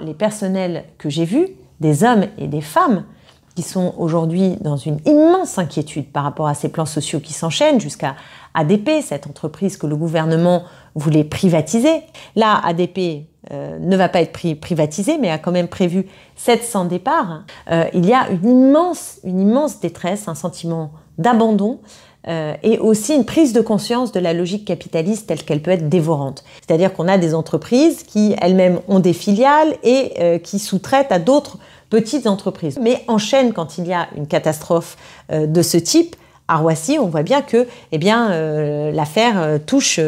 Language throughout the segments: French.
les personnels que j'ai vus, des hommes et des femmes, qui sont aujourd'hui dans une immense inquiétude par rapport à ces plans sociaux qui s'enchaînent jusqu'à ADP, cette entreprise que le gouvernement voulait privatiser. Là, ADP euh, ne va pas être privatisée, mais a quand même prévu 700 départs. Euh, il y a une immense, une immense détresse, un sentiment d'abandon euh, et aussi une prise de conscience de la logique capitaliste telle qu'elle peut être dévorante. C'est-à-dire qu'on a des entreprises qui elles-mêmes ont des filiales et euh, qui sous-traitent à d'autres petites entreprises. Mais en chaîne, quand il y a une catastrophe euh, de ce type, à Roissy, on voit bien que eh bien, l'affaire touche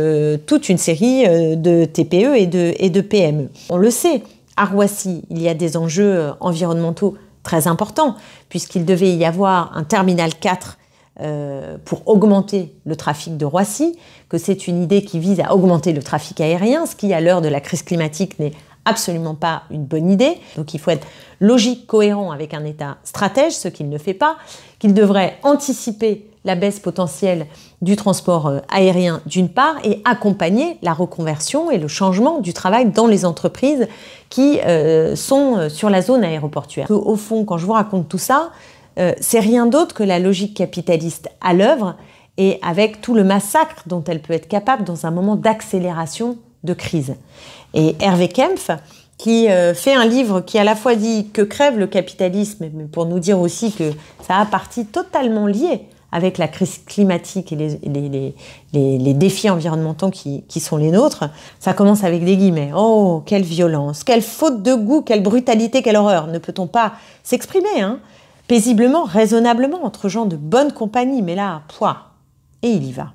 toute une série de TPE et de, et de PME. On le sait, à Roissy, il y a des enjeux environnementaux très importants, puisqu'il devait y avoir un terminal 4 euh, pour augmenter le trafic de Roissy, que c'est une idée qui vise à augmenter le trafic aérien, ce qui, à l'heure de la crise climatique, n'est absolument pas une bonne idée. Donc il faut être logique, cohérent avec un État stratège, ce qu'il ne fait pas, qu'il devrait anticiper la baisse potentielle du transport euh, aérien d'une part et accompagner la reconversion et le changement du travail dans les entreprises qui euh, sont sur la zone aéroportuaire. Au fond, quand je vous raconte tout ça, euh, c'est rien d'autre que la logique capitaliste à l'œuvre et avec tout le massacre dont elle peut être capable dans un moment d'accélération de crise. Et Hervé Kempf, qui euh, fait un livre qui à la fois dit que crève le capitalisme, mais pour nous dire aussi que ça a partie totalement liée avec la crise climatique et les, défis environnementaux qui, sont les nôtres, ça commence avec des guillemets. Oh, quelle violence, quelle faute de goût, quelle brutalité, quelle horreur. Ne peut-on pas s'exprimer hein paisiblement, raisonnablement, entre gens de bonne compagnie, mais là, poids, et il y va.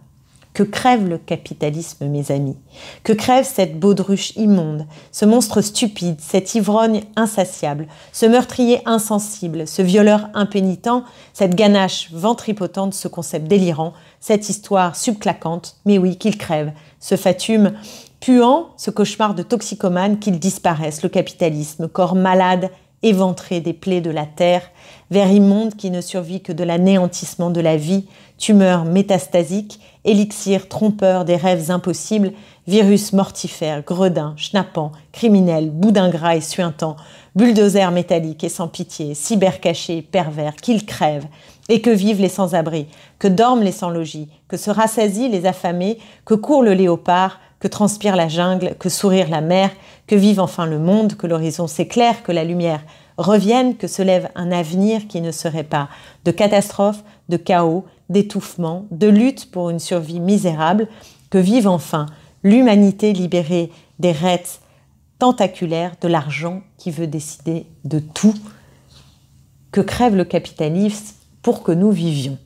Que crève le capitalisme, mes amis. Que crève cette baudruche immonde, ce monstre stupide, cet ivrogne insatiable, ce meurtrier insensible, ce violeur impénitent, cette ganache ventripotente, ce concept délirant, cette histoire subclaquante, mais oui, qu'il crève, ce fatume puant, ce cauchemar de toxicomane, qu'il disparaisse, le capitalisme, corps malade, éventré des plaies de la terre, vers immonde qui ne survit que de l'anéantissement de la vie, tumeur métastasique, élixir trompeur des rêves impossibles, virus mortifère, gredin, schnappant, criminel, boudin gras et suintant, bulldozer métallique et sans pitié, cybercaché, pervers, qu'ils crèvent, et que vivent les sans-abri, que dorment les sans-logis, que se rassasient les affamés, que court le léopard, que transpire la jungle, que sourire la mer, que vive enfin le monde, que l'horizon s'éclaire, que la lumière revienne, que se lève un avenir qui ne serait pas de catastrophe, de chaos, d'étouffement, de lutte pour une survie misérable, que vive enfin l'humanité libérée des rêtes tentaculaires de l'argent qui veut décider de tout, que crève le capitalisme pour que nous vivions.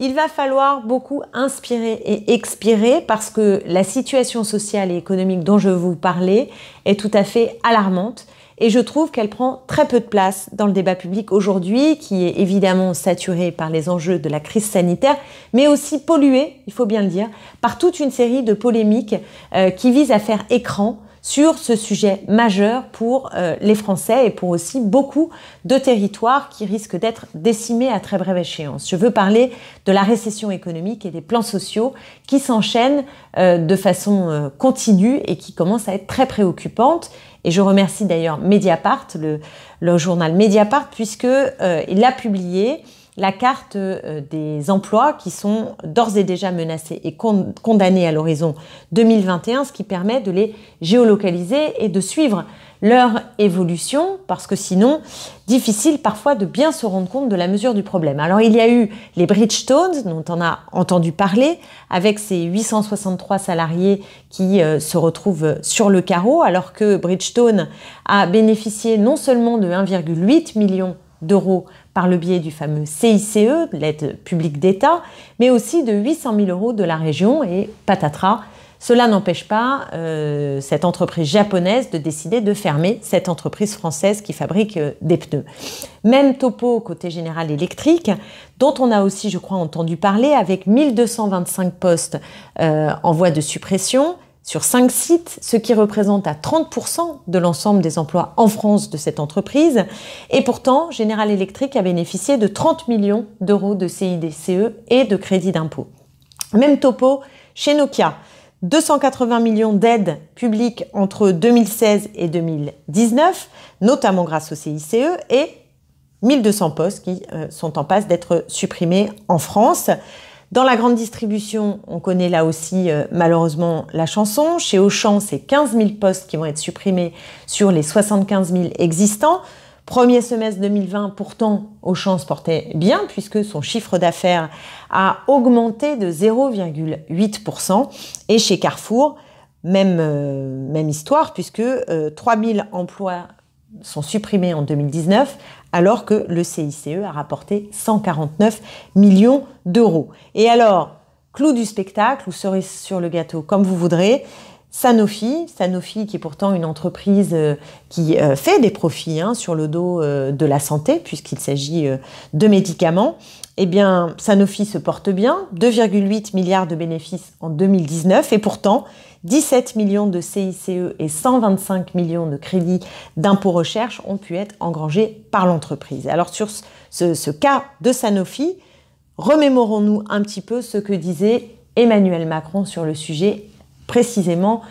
Il va falloir beaucoup inspirer et expirer parce que la situation sociale et économique dont je vous parlais est tout à fait alarmante et je trouve qu'elle prend très peu de place dans le débat public aujourd'hui, qui est évidemment saturé par les enjeux de la crise sanitaire, mais aussi pollué, il faut bien le dire, par toute une série de polémiques euh, qui visent à faire écran sur ce sujet majeur pour euh, les Français et pour aussi beaucoup de territoires qui risquent d'être décimés à très brève échéance. Je veux parler de la récession économique et des plans sociaux qui s'enchaînent euh, de façon euh, continue et qui commencent à être très préoccupantes. Et je remercie d'ailleurs Mediapart, le, journal Mediapart, puisque il a publié la carte euh, des emplois qui sont d'ores et déjà menacés et condamnés à l'horizon 2021, ce qui permet de les géolocaliser et de suivre leur évolution, parce que sinon, difficile parfois de bien se rendre compte de la mesure du problème. Alors il y a eu les Bridgestones, dont on a entendu parler, avec ces 863 salariés qui euh, se retrouvent sur le carreau, alors que Bridgestone a bénéficié non seulement de 1,8 million d'euros par le biais du fameux CICE, l'aide publique d'État, mais aussi de 800 000 euros de la région et patatras. Cela n'empêche pas euh, cette entreprise japonaise de décider de fermer cette entreprise française qui fabrique euh, des pneus. Même topo côté général électrique, dont on a aussi, je crois, entendu parler, avec 1225 postes euh, en voie de suppression, sur cinq sites, ce qui représente à 30% de l'ensemble des emplois en France de cette entreprise. Et pourtant, General Electric a bénéficié de 30 millions d'euros de CIDCE et de crédit d'impôt. Même topo chez Nokia. 280 millions d'aides publiques entre 2016 et 2019, notamment grâce au CICE, et 1200 postes qui euh, sont en passe d'être supprimés en France. Dans la grande distribution, on connaît là aussi euh, malheureusement la chanson. Chez Auchan, c'est 15 000 postes qui vont être supprimés sur les 75 000 existants. Premier semestre 2020, pourtant, Auchan se portait bien puisque son chiffre d'affaires a augmenté de 0,8%. Et chez Carrefour, même, euh, même histoire puisque 3 euh, 000 emplois sont supprimés en 2019 alors que le CICE a rapporté 149 millions d'euros. Et alors, clou du spectacle ou cerise sur le gâteau, comme vous voudrez, Sanofi, Sanofi qui est pourtant une entreprise euh, qui euh, fait des profits hein, sur le dos euh, de la santé puisqu'il s'agit de médicaments, eh bien Sanofi se porte bien, 2,8 milliards de bénéfices en 2019 et pourtant 17 millions de CICE et 125 millions de crédits d'impôt recherche ont pu être engrangés par l'entreprise. Alors sur ce, ce cas de Sanofi, remémorons-nous un petit peu ce que disait Emmanuel Macron sur le sujet, précisément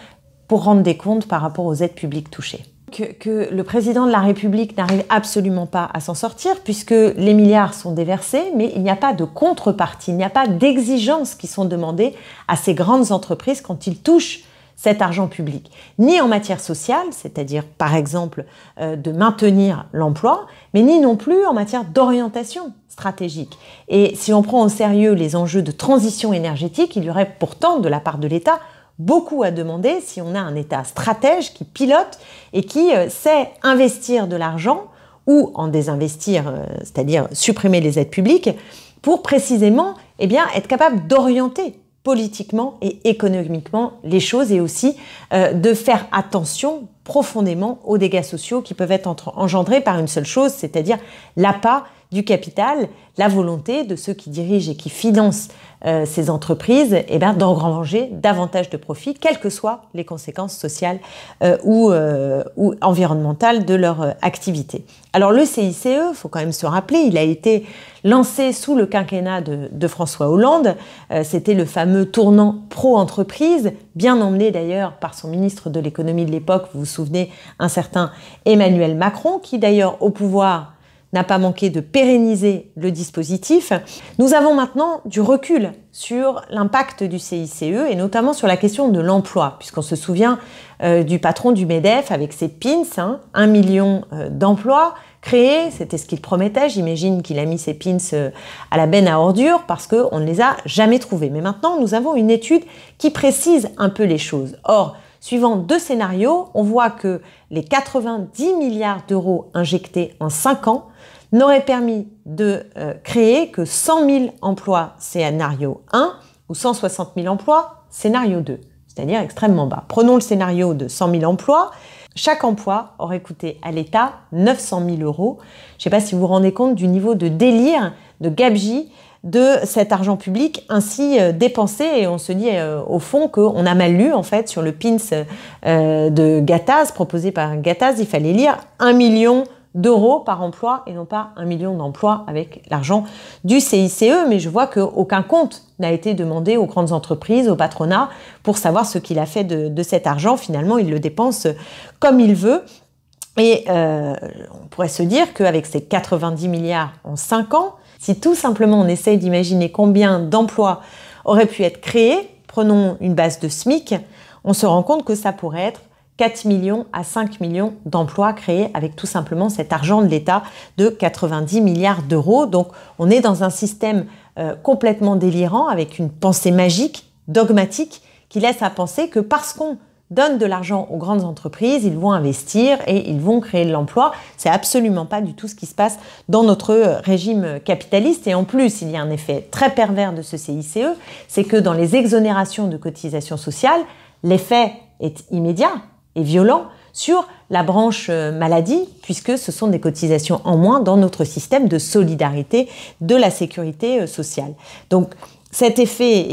pour rendre des comptes par rapport aux aides publiques touchées. Que, que, le président de la République n'arrive absolument pas à s'en sortir, puisque les milliards sont déversés, mais il n'y a pas de contrepartie, il n'y a pas d'exigences qui sont demandées à ces grandes entreprises quand ils touchent cet argent public, ni en matière sociale, c'est-à-dire par exemple euh, de maintenir l'emploi, mais ni non plus en matière d'orientation stratégique. Et si on prend au sérieux les enjeux de transition énergétique, il y aurait pourtant de la part de l'État beaucoup à demander si on a un État stratège qui pilote et qui euh, sait investir de l'argent ou en désinvestir, euh, c'est-à-dire supprimer les aides publiques, pour précisément eh bien, être capable d'orienter politiquement et économiquement les choses et aussi euh, de faire attention profondément aux dégâts sociaux qui peuvent être engendrés par une seule chose, c'est-à-dire l'appât du capital, la volonté de ceux qui dirigent et qui financent euh, ces entreprises eh ben, d'engranger davantage de profits, quelles que soient les conséquences sociales euh, euh, ou, environnementales de leur activité. Alors le CICE, il faut quand même se rappeler, il a été lancé sous le quinquennat de, de François Hollande. C'était le fameux tournant pro-entreprise, bien emmené d'ailleurs par son ministre de l'économie de l'époque, vous vous souvenez, un certain Emmanuel Macron, qui d'ailleurs au pouvoir n'a pas manqué de pérenniser le dispositif. Nous avons maintenant du recul sur l'impact du CICE et notamment sur la question de l'emploi, puisqu'on se souvient euh, du patron du MEDEF avec ses pins, hein, un million euh, d'emplois créés, c'était ce qu'il promettait, j'imagine qu'il a mis ses pins euh, à la benne à ordures parce qu'on ne les a jamais trouvés. Mais maintenant, nous avons une étude qui précise un peu les choses. Or, Suivant deux scénarios, on voit que les 90 milliards d'euros injectés en 5 ans n'aurait permis de euh, créer que 100 000 emplois scénario 1 ou 160 000 emplois scénario 2, c'est-à-dire extrêmement bas. Prenons le scénario de 100 000 emplois. Chaque emploi aurait coûté à l'État 900 000 euros. Je ne sais pas si vous vous rendez compte du niveau de délire, de gabegie de cet argent public ainsi euh, dépensé et on se dit euh, au fond qu'on a mal lu en fait sur le pins de Gattaz proposé par Gattaz il fallait lire 1 million d'euros par emploi et non pas un million d'emplois avec l'argent du CICE. Mais je vois qu'aucun compte n'a été demandé aux grandes entreprises, au patronat, pour savoir ce qu'il a fait de, cet argent. Finalement, il le dépense comme il veut. Et euh, on pourrait se dire qu'avec ces 90 milliards en 5 ans, si tout simplement on essaye d'imaginer combien d'emplois auraient pu être créés, prenons une base de SMIC, on se rend compte que ça pourrait être 4 millions à 5 millions d'emplois créés avec tout simplement cet argent de l'État de 90 milliards d'euros. Donc on est dans un système euh, complètement délirant avec une pensée magique, dogmatique, qui laisse à penser que parce qu'on donne de l'argent aux grandes entreprises, ils vont investir et ils vont créer de l'emploi. C'est absolument pas du tout ce qui se passe dans notre euh, régime capitaliste. Et en plus, il y a un effet très pervers de ce CICE, c'est que dans les exonérations de cotisations sociales, l'effet est immédiat et violent sur la branche euh, maladie, puisque ce sont des cotisations en moins dans notre système de solidarité de la sécurité euh, sociale. Donc, cet effet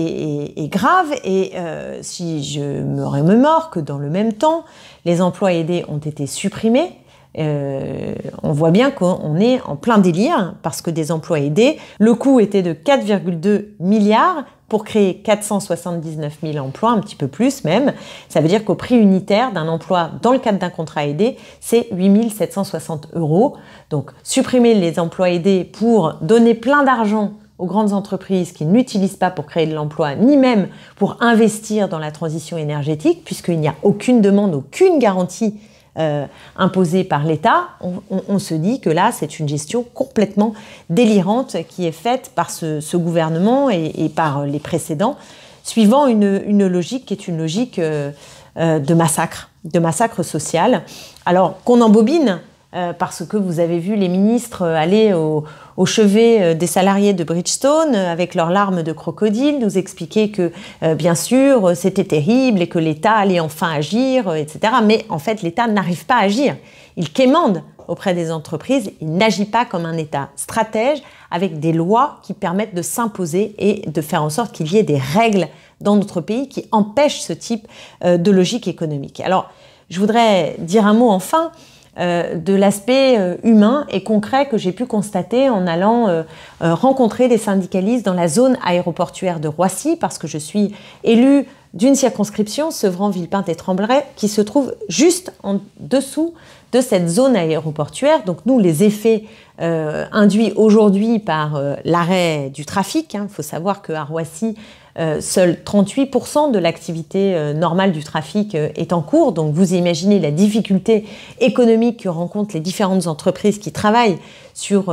est, grave et euh, si je me remémore que dans le même temps, les emplois aidés ont été supprimés euh, on voit bien qu'on est en plein délire hein, parce que des emplois aidés, le coût était de 4,2 milliards pour créer 479 000 emplois, un petit peu plus même. Ça veut dire qu'au prix unitaire d'un emploi dans le cadre d'un contrat aidé, c'est 8 760 euros. Donc supprimer les emplois aidés pour donner plein d'argent aux grandes entreprises qui n'utilisent pas pour créer de l'emploi, ni même pour investir dans la transition énergétique, puisqu'il n'y a aucune demande, aucune garantie euh, imposée par l'État, on, se dit que là, c'est une gestion complètement délirante qui est faite par ce, gouvernement et, par les précédents, suivant une, logique qui est une logique euh, euh, de massacre, de massacre social. Alors qu'on embobine euh, parce que vous avez vu les ministres euh, aller au, chevet euh, des salariés de Bridgestone avec leurs larmes de crocodile, nous expliquer que bien sûr c'était terrible et que l'État allait enfin agir, etc. Mais en fait l'État n'arrive pas à agir. Il quémande auprès des entreprises, il n'agit pas comme un État stratège avec des lois qui permettent de s'imposer et de faire en sorte qu'il y ait des règles dans notre pays qui empêchent ce type de logique économique. Alors je voudrais dire un mot enfin euh, de l'aspect euh, humain et concret que j'ai pu constater en allant euh, rencontrer des syndicalistes dans la zone aéroportuaire de Roissy, parce que je suis élue d'une circonscription, Sevran-Villepinte-et-Trembleray, qui se trouve juste en dessous de cette zone aéroportuaire. Donc nous, les effets induits aujourd'hui par l'arrêt du trafic, il hein. faut savoir qu'à Roissy, euh, seuls 38% de l'activité euh, normale du trafic euh, est en cours. Donc vous imaginez la difficulté économique que rencontrent les différentes entreprises qui travaillent sur,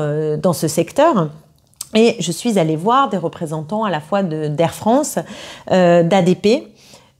dans ce secteur. Et je suis allée voir des représentants à la fois d'Air France, d'ADP,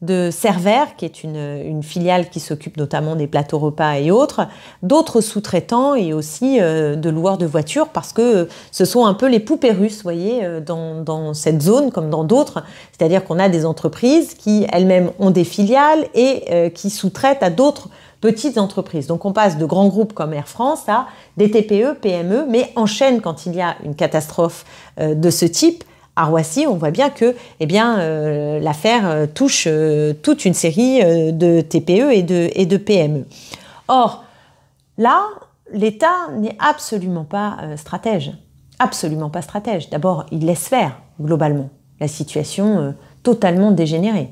de Server, qui est une, filiale qui s'occupe notamment des plateaux repas et autres, d'autres sous-traitants et aussi euh, de loueurs de voitures, parce que euh, ce sont un peu les poupées russes, vous voyez, euh, dans, cette zone comme dans d'autres. C'est-à-dire qu'on a des entreprises qui elles-mêmes ont des filiales et qui sous-traitent à d'autres petites entreprises. Donc on passe de grands groupes comme Air France à des TPE, PME, mais en quand il y a une catastrophe de ce type à Roissy, on voit bien que eh bien, euh, l'affaire euh, touche euh, toute une série de TPE et de, et de PME. Or, là, l'État n'est absolument pas stratège. Absolument pas stratège. D'abord, il laisse faire, globalement, la situation totalement dégénérée.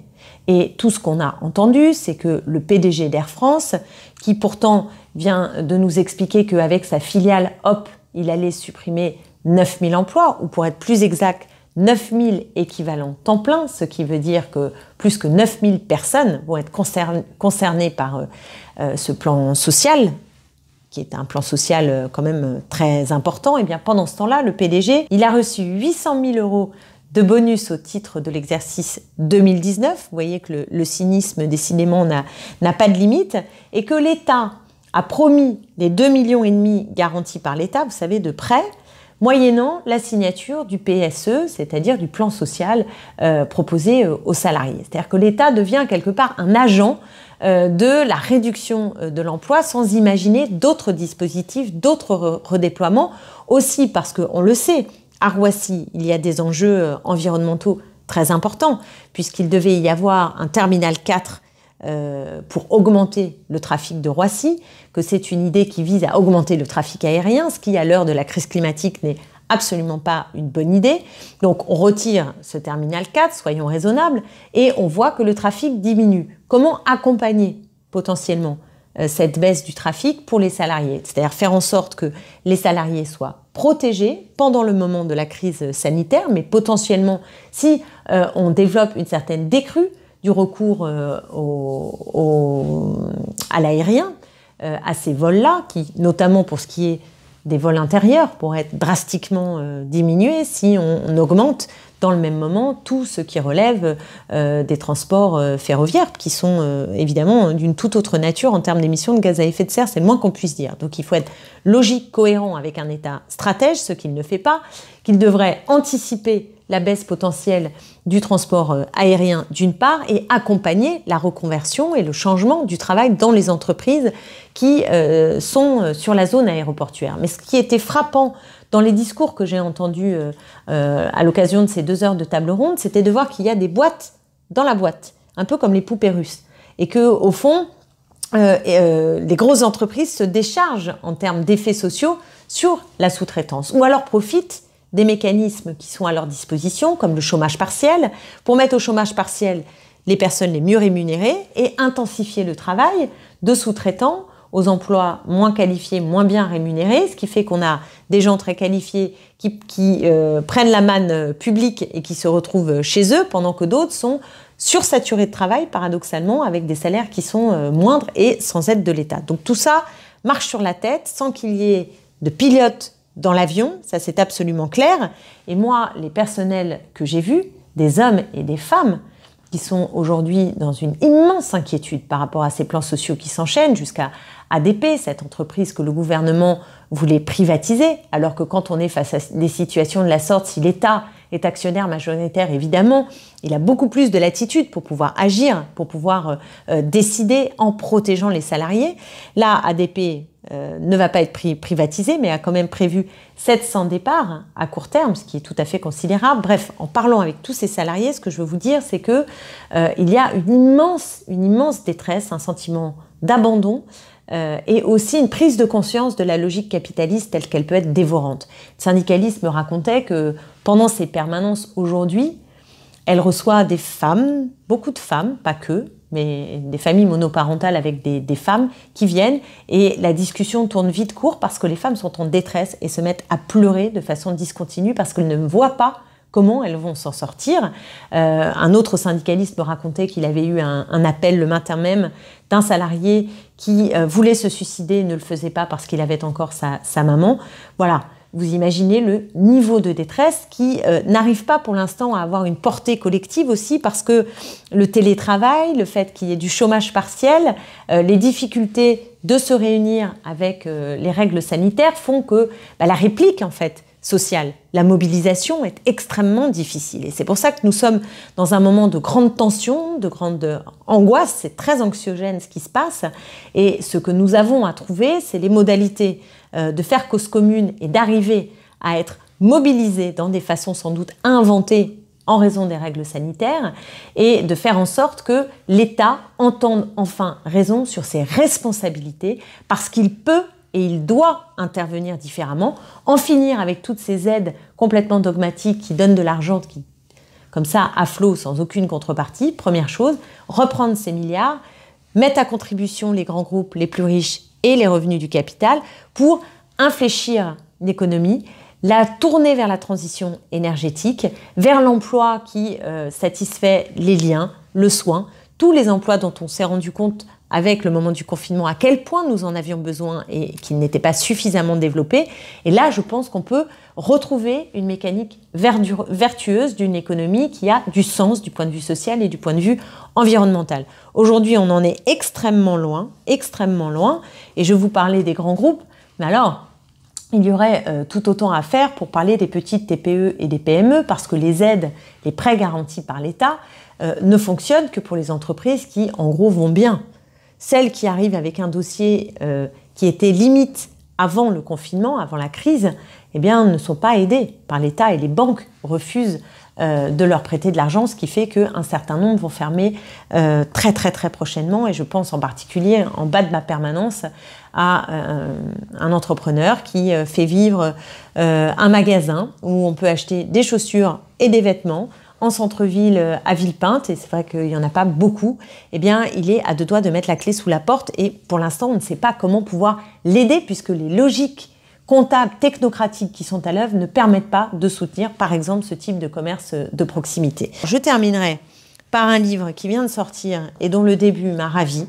Et tout ce qu'on a entendu, c'est que le PDG d'Air France, qui pourtant vient de nous expliquer qu'avec sa filiale Hop, il allait supprimer 9000 emplois, ou pour être plus exact, 9000 équivalents temps plein, ce qui veut dire que plus que 000 personnes vont être concernées par euh, euh, ce plan social, qui est un plan social euh, quand même très important. Et eh bien pendant ce temps-là, le PDG, il a reçu 800 000 euros de bonus au titre de l'exercice 2019. Vous voyez que le, cynisme, décidément, n'a pas de limite. Et que l'État a promis les 2,5 millions et demi garantis par l'État, vous savez, de prêts, moyennant la signature du PSE, c'est-à-dire du plan social euh, proposé euh, aux salariés. C'est-à-dire que l'État devient quelque part un agent euh, de la réduction de l'emploi sans imaginer d'autres dispositifs, d'autres redéploiements, aussi parce qu'on le sait, à Roissy, il y a des enjeux environnementaux très importants, puisqu'il devait y avoir un terminal 4 euh, pour augmenter le trafic de Roissy, que c'est une idée qui vise à augmenter le trafic aérien, ce qui, à l'heure de la crise climatique, n'est absolument pas une bonne idée. Donc on retire ce terminal 4, soyons raisonnables, et on voit que le trafic diminue. Comment accompagner potentiellement euh, cette baisse du trafic pour les salariés C'est-à-dire faire en sorte que les salariés soient protégés pendant le moment de la crise sanitaire, mais potentiellement, si euh, on développe une certaine décrue, du recours euh, à l'aérien, euh, à ces vols-là, qui, notamment pour ce qui est des vols intérieurs, pourraient être drastiquement euh, diminués si on, on, augmente dans le même moment tout ce qui relève des transports ferroviaires, qui sont évidemment d'une toute autre nature en termes d'émissions de gaz à effet de serre, c'est le moins qu'on puisse dire. Donc il faut être logique, cohérent avec un État stratège, ce qu'il ne fait pas, qu'il devrait anticiper la baisse potentielle du transport euh, aérien d'une part et accompagner la reconversion et le changement du travail dans les entreprises qui euh, sont euh, sur la zone aéroportuaire. Mais ce qui était frappant dans les discours que j'ai entendus à l'occasion de ces deux heures de table ronde, c'était de voir qu'il y a des boîtes dans la boîte, un peu comme les poupées russes, et que au fond, les grosses entreprises se déchargent en termes d'effets sociaux sur la sous-traitance, ou alors profitent des mécanismes qui sont à leur disposition, comme le chômage partiel, pour mettre au chômage partiel les personnes les mieux rémunérées et intensifier le travail de sous-traitants aux emplois moins qualifiés, moins bien rémunérés, ce qui fait qu'on a des gens très qualifiés qui, euh, prennent la manne euh, publique et qui se retrouvent chez eux, pendant que d'autres sont sursaturés de travail, paradoxalement, avec des salaires qui sont euh, moindres et sans aide de l'État. Donc tout ça marche sur la tête sans qu'il y ait de pilote dans l'avion, ça c'est absolument clair. Et moi, les personnels que j'ai vus, des hommes et des femmes, qui sont aujourd'hui dans une immense inquiétude par rapport à ces plans sociaux qui s'enchaînent jusqu'à ADP, cette entreprise que le gouvernement voulait privatiser, alors que quand on est face à des situations de la sorte, si l'État est actionnaire majoritaire, évidemment, il a beaucoup plus de latitude pour pouvoir agir, pour pouvoir euh, euh, décider en protégeant les salariés. Là, ADP euh, ne va pas être privatisée, privatisé, mais a quand même prévu 700 départs à court terme, ce qui est tout à fait considérable. Bref, en parlant avec tous ces salariés, ce que je veux vous dire, c'est que euh, il y a une immense, détresse, un sentiment d'abandon euh, et aussi une prise de conscience de la logique capitaliste telle qu'elle peut être dévorante. Le syndicaliste me racontait que pendant ses permanences aujourd'hui, elle reçoit des femmes, beaucoup de femmes, pas que, mais des familles monoparentales avec des, femmes qui viennent et la discussion tourne vite court parce que les femmes sont en détresse et se mettent à pleurer de façon discontinue parce qu'elles ne voient pas comment elles vont s'en sortir. Euh, un autre syndicaliste me racontait qu'il avait eu un, appel le matin même d'un salarié qui euh, voulait se suicider et ne le faisait pas parce qu'il avait encore sa maman. Voilà, vous imaginez le niveau de détresse qui euh, n'arrive pas pour l'instant à avoir une portée collective aussi parce que le télétravail, le fait qu'il y ait du chômage partiel, euh, les difficultés de se réunir avec euh, les règles sanitaires font que bah, la réplique en fait sociale, la mobilisation est extrêmement difficile. Et c'est pour ça que nous sommes dans un moment de grande tension, de grande angoisse, c'est très anxiogène ce qui se passe. Et ce que nous avons à trouver, c'est les modalités euh, de faire cause commune et d'arriver à être mobilisé dans des façons sans doute inventées en raison des règles sanitaires et de faire en sorte que l'État entende enfin raison sur ses responsabilités parce qu'il peut et il doit intervenir différemment, en finir avec toutes ces aides complètement dogmatiques qui donnent de l'argent qui comme ça à flot sans aucune contrepartie, première chose, reprendre ces milliards, mettre à contribution les grands groupes les plus riches et les revenus du capital pour infléchir l'économie, la tourner vers la transition énergétique, vers l'emploi qui euh, satisfait les liens, le soin, tous les emplois dont on s'est rendu compte avec le moment du confinement à quel point nous en avions besoin et qu'il n'était pas suffisamment développé. Et là, je pense qu'on peut retrouver une mécanique vertueuse d'une économie qui a du sens du point de vue social et du point de vue environnemental. Aujourd'hui, on en est extrêmement loin, extrêmement loin. Et je vous parlais des grands groupes, mais alors, il y aurait euh, tout autant à faire pour parler des petites TPE et des PME parce que les aides, les prêts garantis par l'État, euh, ne fonctionnent que pour les entreprises qui, en gros, vont bien celles qui arrivent avec un dossier euh, qui était limite avant le confinement, avant la crise, eh bien, ne sont pas aidées par l'État et les banques refusent euh, de leur prêter de l'argent, ce qui fait qu'un certain nombre vont fermer euh, très très très prochainement. Et je pense en particulier en bas de ma permanence à un entrepreneur qui fait vivre un magasin où on peut acheter des chaussures et des vêtements en centre-ville euh, à Villepinte, et c'est vrai qu'il n'y en a pas beaucoup, eh bien, il est à deux doigts de mettre la clé sous la porte. Et pour l'instant, on ne sait pas comment pouvoir l'aider, puisque les logiques comptables, technocratiques qui sont à l'œuvre ne permettent pas de soutenir, par exemple, ce type de commerce euh, de proximité. Je terminerai par un livre qui vient de sortir et dont le début m'a ravi,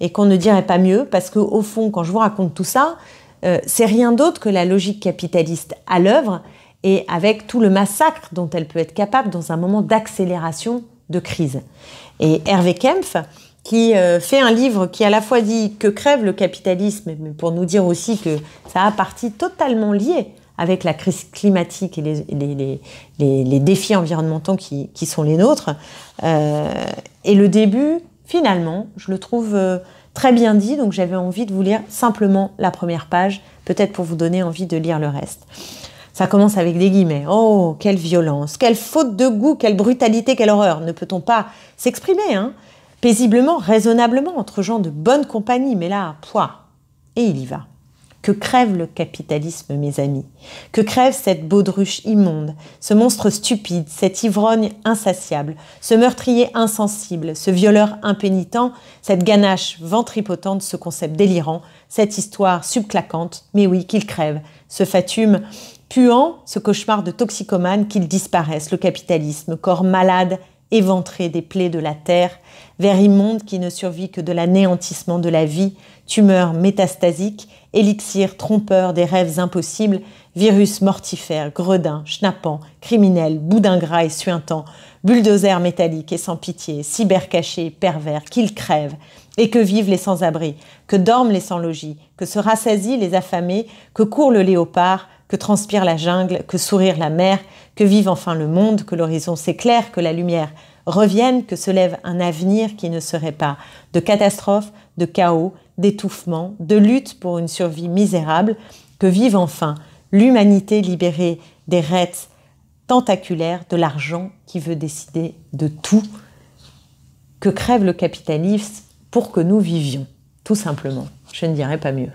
et qu'on ne dirait pas mieux, parce qu'au fond, quand je vous raconte tout ça, euh, c'est rien d'autre que la logique capitaliste à l'œuvre, et avec tout le massacre dont elle peut être capable dans un moment d'accélération de crise. Et Hervé Kempf, qui euh, fait un livre qui à la fois dit que crève le capitalisme, mais pour nous dire aussi que ça a partie totalement liée avec la crise climatique et les, défis environnementaux qui, sont les nôtres. Euh, et le début, finalement, je le trouve euh, très bien dit, donc j'avais envie de vous lire simplement la première page, peut-être pour vous donner envie de lire le reste. Ça commence avec des guillemets. Oh, quelle violence, quelle faute de goût, quelle brutalité, quelle horreur. Ne peut-on pas s'exprimer, hein Paisiblement, raisonnablement, entre gens de bonne compagnie, mais là, poids. Et il y va. Que crève le capitalisme, mes amis. Que crève cette baudruche immonde, ce monstre stupide, cet ivrogne insatiable, ce meurtrier insensible, ce violeur impénitent, cette ganache ventripotente, ce concept délirant, cette histoire subclaquante, mais oui, qu'il crève, ce fatume puant ce cauchemar de toxicomane qu'il disparaisse, le capitalisme, corps malade, éventré des plaies de la terre, vers immonde qui ne survit que de l'anéantissement de la vie, tumeur métastasique, élixir trompeur des rêves impossibles, virus mortifère, gredin, schnappant, criminel, boudin gras et suintant, bulldozer métallique et sans pitié, cybercaché, pervers, qu'il crève, et que vivent les sans-abri, que dorment les sans-logis, que se rassasient les affamés, que court le léopard, que transpire la jungle, que sourire la mer, que vive enfin le monde, que l'horizon s'éclaire, que la lumière revienne, que se lève un avenir qui ne serait pas de catastrophe, de chaos, d'étouffement, de lutte pour une survie misérable, que vive enfin l'humanité libérée des rêtes tentaculaires de l'argent qui veut décider de tout, que crève le capitalisme pour que nous vivions, tout simplement. Je ne dirais pas mieux.